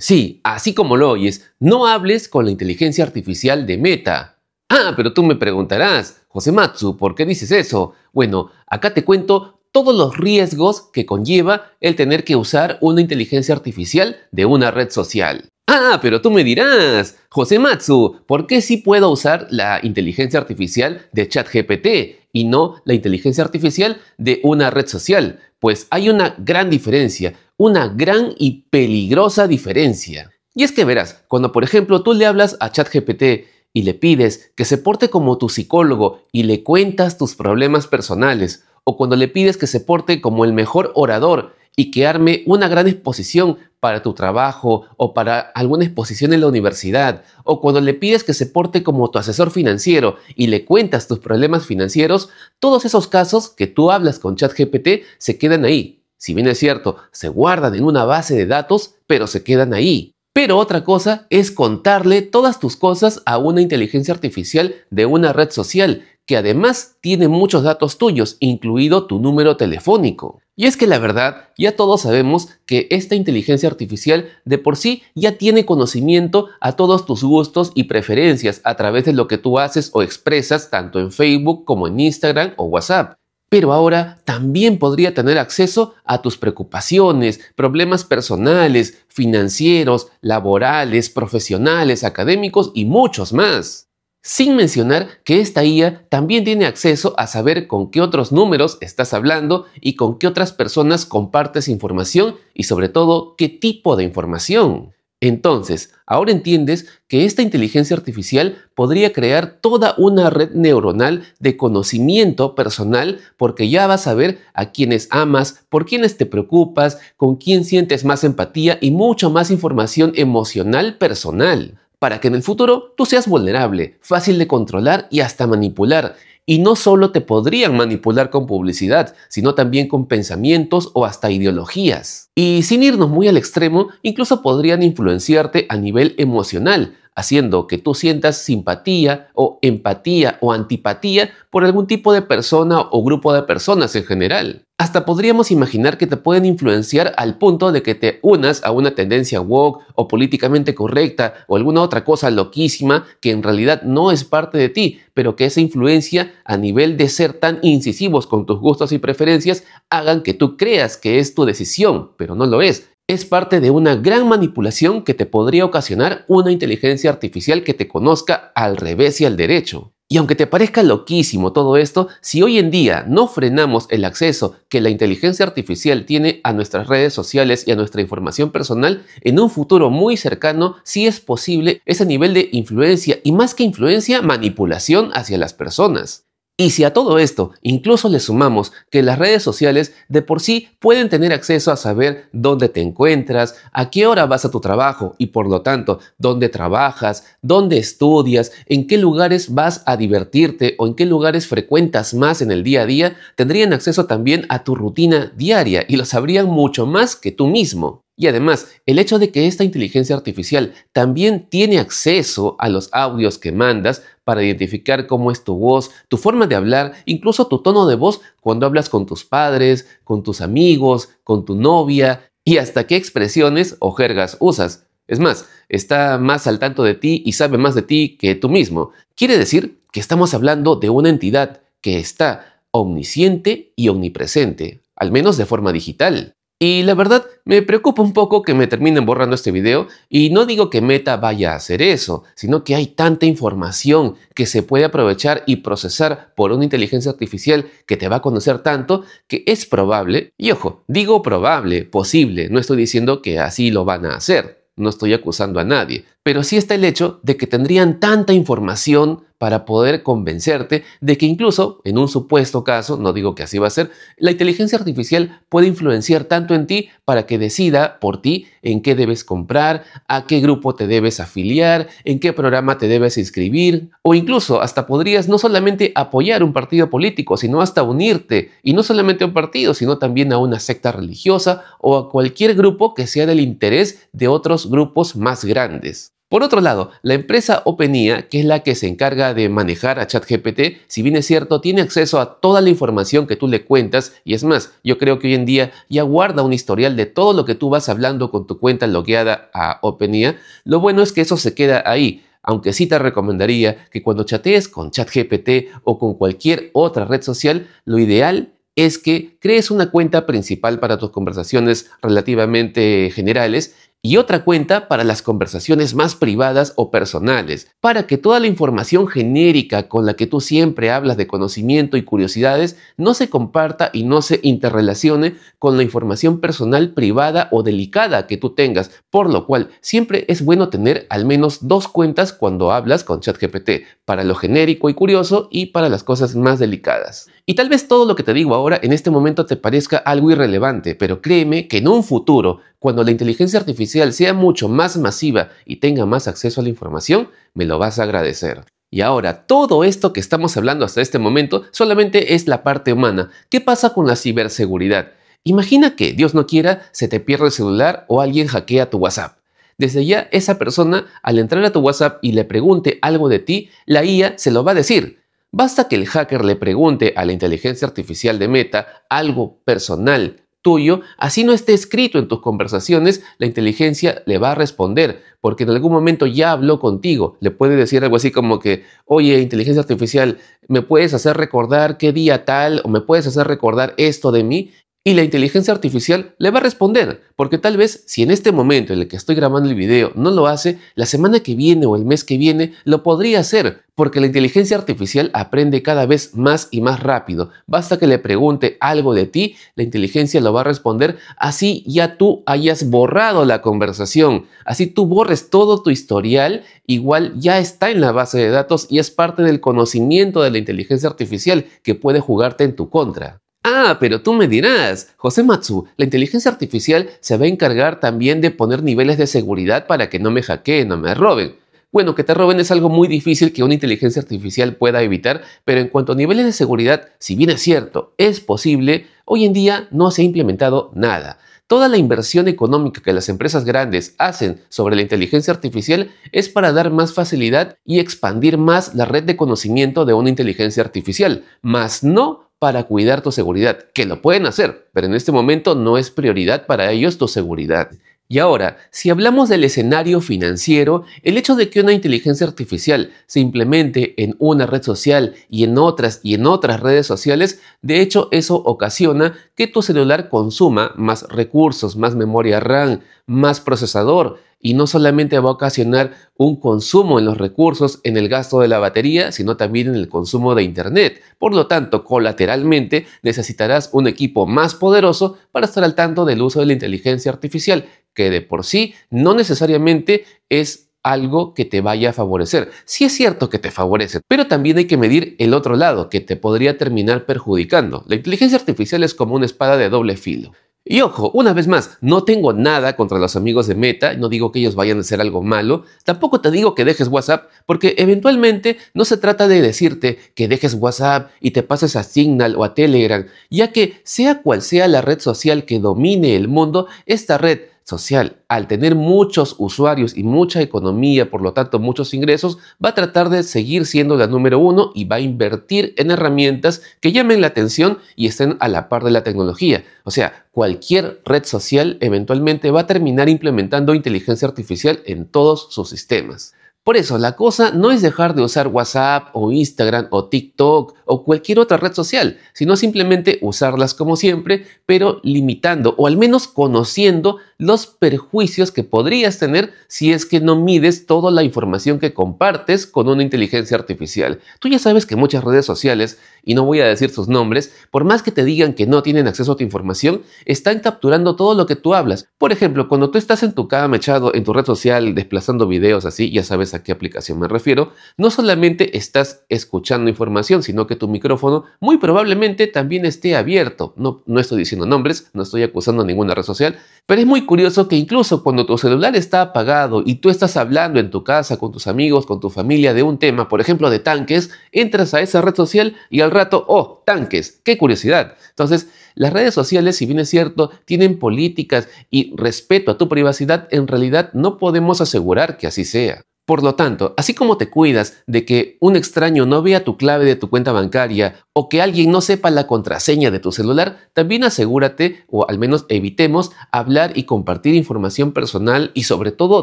Sí, así como lo oyes, no hables con la inteligencia artificial de Meta. Ah, pero tú me preguntarás, José Matsu, ¿por qué dices eso? Bueno, acá te cuento todos los riesgos que conlleva el tener que usar una inteligencia artificial de una red social. Ah, pero tú me dirás, José Matsu, ¿por qué sí puedo usar la inteligencia artificial de ChatGPT y no la inteligencia artificial de una red social? Pues hay una gran diferencia una gran y peligrosa diferencia. Y es que verás, cuando por ejemplo tú le hablas a ChatGPT y le pides que se porte como tu psicólogo y le cuentas tus problemas personales, o cuando le pides que se porte como el mejor orador y que arme una gran exposición para tu trabajo o para alguna exposición en la universidad, o cuando le pides que se porte como tu asesor financiero y le cuentas tus problemas financieros, todos esos casos que tú hablas con ChatGPT se quedan ahí, si bien es cierto, se guardan en una base de datos, pero se quedan ahí. Pero otra cosa es contarle todas tus cosas a una inteligencia artificial de una red social, que además tiene muchos datos tuyos, incluido tu número telefónico. Y es que la verdad, ya todos sabemos que esta inteligencia artificial de por sí ya tiene conocimiento a todos tus gustos y preferencias a través de lo que tú haces o expresas tanto en Facebook como en Instagram o WhatsApp pero ahora también podría tener acceso a tus preocupaciones, problemas personales, financieros, laborales, profesionales, académicos y muchos más. Sin mencionar que esta IA también tiene acceso a saber con qué otros números estás hablando y con qué otras personas compartes información y sobre todo qué tipo de información. Entonces, ahora entiendes que esta inteligencia artificial podría crear toda una red neuronal de conocimiento personal porque ya vas a ver a quienes amas, por quienes te preocupas, con quién sientes más empatía y mucha más información emocional personal para que en el futuro tú seas vulnerable, fácil de controlar y hasta manipular, y no solo te podrían manipular con publicidad, sino también con pensamientos o hasta ideologías. Y sin irnos muy al extremo, incluso podrían influenciarte a nivel emocional, haciendo que tú sientas simpatía o empatía o antipatía por algún tipo de persona o grupo de personas en general. Hasta podríamos imaginar que te pueden influenciar al punto de que te unas a una tendencia woke o políticamente correcta o alguna otra cosa loquísima que en realidad no es parte de ti, pero que esa influencia a nivel de ser tan incisivos con tus gustos y preferencias hagan que tú creas que es tu decisión, pero no lo es. Es parte de una gran manipulación que te podría ocasionar una inteligencia artificial que te conozca al revés y al derecho. Y aunque te parezca loquísimo todo esto, si hoy en día no frenamos el acceso que la inteligencia artificial tiene a nuestras redes sociales y a nuestra información personal, en un futuro muy cercano sí es posible ese nivel de influencia y más que influencia, manipulación hacia las personas. Y si a todo esto incluso le sumamos que las redes sociales de por sí pueden tener acceso a saber dónde te encuentras, a qué hora vas a tu trabajo y por lo tanto dónde trabajas, dónde estudias, en qué lugares vas a divertirte o en qué lugares frecuentas más en el día a día, tendrían acceso también a tu rutina diaria y lo sabrían mucho más que tú mismo. Y además, el hecho de que esta inteligencia artificial también tiene acceso a los audios que mandas para identificar cómo es tu voz, tu forma de hablar, incluso tu tono de voz cuando hablas con tus padres, con tus amigos, con tu novia y hasta qué expresiones o jergas usas. Es más, está más al tanto de ti y sabe más de ti que tú mismo. Quiere decir que estamos hablando de una entidad que está omnisciente y omnipresente, al menos de forma digital. Y la verdad, me preocupa un poco que me terminen borrando este video y no digo que Meta vaya a hacer eso, sino que hay tanta información que se puede aprovechar y procesar por una inteligencia artificial que te va a conocer tanto que es probable, y ojo, digo probable, posible, no estoy diciendo que así lo van a hacer, no estoy acusando a nadie, pero sí está el hecho de que tendrían tanta información para poder convencerte de que incluso en un supuesto caso, no digo que así va a ser, la inteligencia artificial puede influenciar tanto en ti para que decida por ti en qué debes comprar, a qué grupo te debes afiliar, en qué programa te debes inscribir, o incluso hasta podrías no solamente apoyar un partido político, sino hasta unirte, y no solamente a un partido, sino también a una secta religiosa o a cualquier grupo que sea del interés de otros grupos más grandes. Por otro lado, la empresa OpenIA, que es la que se encarga de manejar a ChatGPT, si bien es cierto, tiene acceso a toda la información que tú le cuentas y es más, yo creo que hoy en día ya guarda un historial de todo lo que tú vas hablando con tu cuenta logueada a OpenIA. Lo bueno es que eso se queda ahí aunque sí te recomendaría que cuando chatees con ChatGPT o con cualquier otra red social, lo ideal es que crees una cuenta principal para tus conversaciones relativamente generales y otra cuenta para las conversaciones más privadas o personales, para que toda la información genérica con la que tú siempre hablas de conocimiento y curiosidades no se comparta y no se interrelacione con la información personal privada o delicada que tú tengas, por lo cual siempre es bueno tener al menos dos cuentas cuando hablas con ChatGPT, para lo genérico y curioso y para las cosas más delicadas. Y tal vez todo lo que te digo ahora en este momento te parezca algo irrelevante, pero créeme que en un futuro cuando la inteligencia artificial sea mucho más masiva y tenga más acceso a la información, me lo vas a agradecer. Y ahora, todo esto que estamos hablando hasta este momento solamente es la parte humana. ¿Qué pasa con la ciberseguridad? Imagina que, Dios no quiera, se te pierde el celular o alguien hackea tu WhatsApp. Desde ya, esa persona, al entrar a tu WhatsApp y le pregunte algo de ti, la IA se lo va a decir. Basta que el hacker le pregunte a la inteligencia artificial de Meta algo personal, tuyo, así no esté escrito en tus conversaciones, la inteligencia le va a responder, porque en algún momento ya habló contigo. Le puede decir algo así como que, oye, inteligencia artificial, ¿me puedes hacer recordar qué día tal o me puedes hacer recordar esto de mí? y la inteligencia artificial le va a responder, porque tal vez si en este momento en el que estoy grabando el video no lo hace, la semana que viene o el mes que viene lo podría hacer, porque la inteligencia artificial aprende cada vez más y más rápido. Basta que le pregunte algo de ti, la inteligencia lo va a responder, así ya tú hayas borrado la conversación, así tú borres todo tu historial, igual ya está en la base de datos y es parte del conocimiento de la inteligencia artificial que puede jugarte en tu contra. Ah, pero tú me dirás, José Matsu, la inteligencia artificial se va a encargar también de poner niveles de seguridad para que no me hackeen, no me roben. Bueno, que te roben es algo muy difícil que una inteligencia artificial pueda evitar, pero en cuanto a niveles de seguridad, si bien es cierto, es posible, hoy en día no se ha implementado nada. Toda la inversión económica que las empresas grandes hacen sobre la inteligencia artificial es para dar más facilidad y expandir más la red de conocimiento de una inteligencia artificial, más no para cuidar tu seguridad, que lo pueden hacer, pero en este momento no es prioridad para ellos tu seguridad. Y ahora, si hablamos del escenario financiero, el hecho de que una inteligencia artificial se implemente en una red social y en otras y en otras redes sociales, de hecho eso ocasiona que tu celular consuma más recursos, más memoria RAM, más procesador, y no solamente va a ocasionar un consumo en los recursos en el gasto de la batería, sino también en el consumo de Internet. Por lo tanto, colateralmente necesitarás un equipo más poderoso para estar al tanto del uso de la inteligencia artificial, que de por sí no necesariamente es algo que te vaya a favorecer. Sí es cierto que te favorece, pero también hay que medir el otro lado, que te podría terminar perjudicando. La inteligencia artificial es como una espada de doble filo. Y ojo, una vez más, no tengo nada contra los amigos de Meta, no digo que ellos vayan a hacer algo malo, tampoco te digo que dejes WhatsApp, porque eventualmente no se trata de decirte que dejes WhatsApp y te pases a Signal o a Telegram, ya que sea cual sea la red social que domine el mundo, esta red social, al tener muchos usuarios y mucha economía, por lo tanto muchos ingresos, va a tratar de seguir siendo la número uno y va a invertir en herramientas que llamen la atención y estén a la par de la tecnología. O sea, cualquier red social eventualmente va a terminar implementando inteligencia artificial en todos sus sistemas. Por eso, la cosa no es dejar de usar WhatsApp o Instagram o TikTok o cualquier otra red social, sino simplemente usarlas como siempre, pero limitando o al menos conociendo los perjuicios que podrías tener si es que no mides toda la información que compartes con una inteligencia artificial. Tú ya sabes que muchas redes sociales, y no voy a decir sus nombres, por más que te digan que no tienen acceso a tu información, están capturando todo lo que tú hablas. Por ejemplo, cuando tú estás en tu cama echado en tu red social desplazando videos así, ya sabes a qué aplicación me refiero, no solamente estás escuchando información, sino que tu micrófono muy probablemente también esté abierto. No, no estoy diciendo nombres, no estoy acusando ninguna red social, pero es muy curioso que incluso cuando tu celular está apagado y tú estás hablando en tu casa con tus amigos, con tu familia de un tema, por ejemplo de tanques, entras a esa red social y al rato, oh, tanques, qué curiosidad. Entonces, las redes sociales, si bien es cierto, tienen políticas y respeto a tu privacidad, en realidad no podemos asegurar que así sea. Por lo tanto, así como te cuidas de que un extraño no vea tu clave de tu cuenta bancaria o que alguien no sepa la contraseña de tu celular, también asegúrate o al menos evitemos hablar y compartir información personal y sobre todo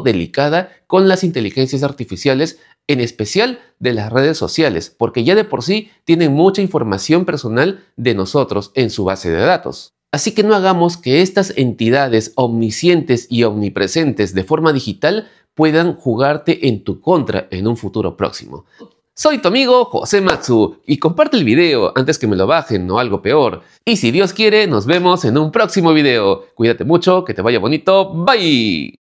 delicada con las inteligencias artificiales, en especial de las redes sociales, porque ya de por sí tienen mucha información personal de nosotros en su base de datos. Así que no hagamos que estas entidades omniscientes y omnipresentes de forma digital puedan jugarte en tu contra en un futuro próximo. Soy tu amigo José Matsu y comparte el video antes que me lo bajen o algo peor. Y si Dios quiere, nos vemos en un próximo video. Cuídate mucho, que te vaya bonito. Bye.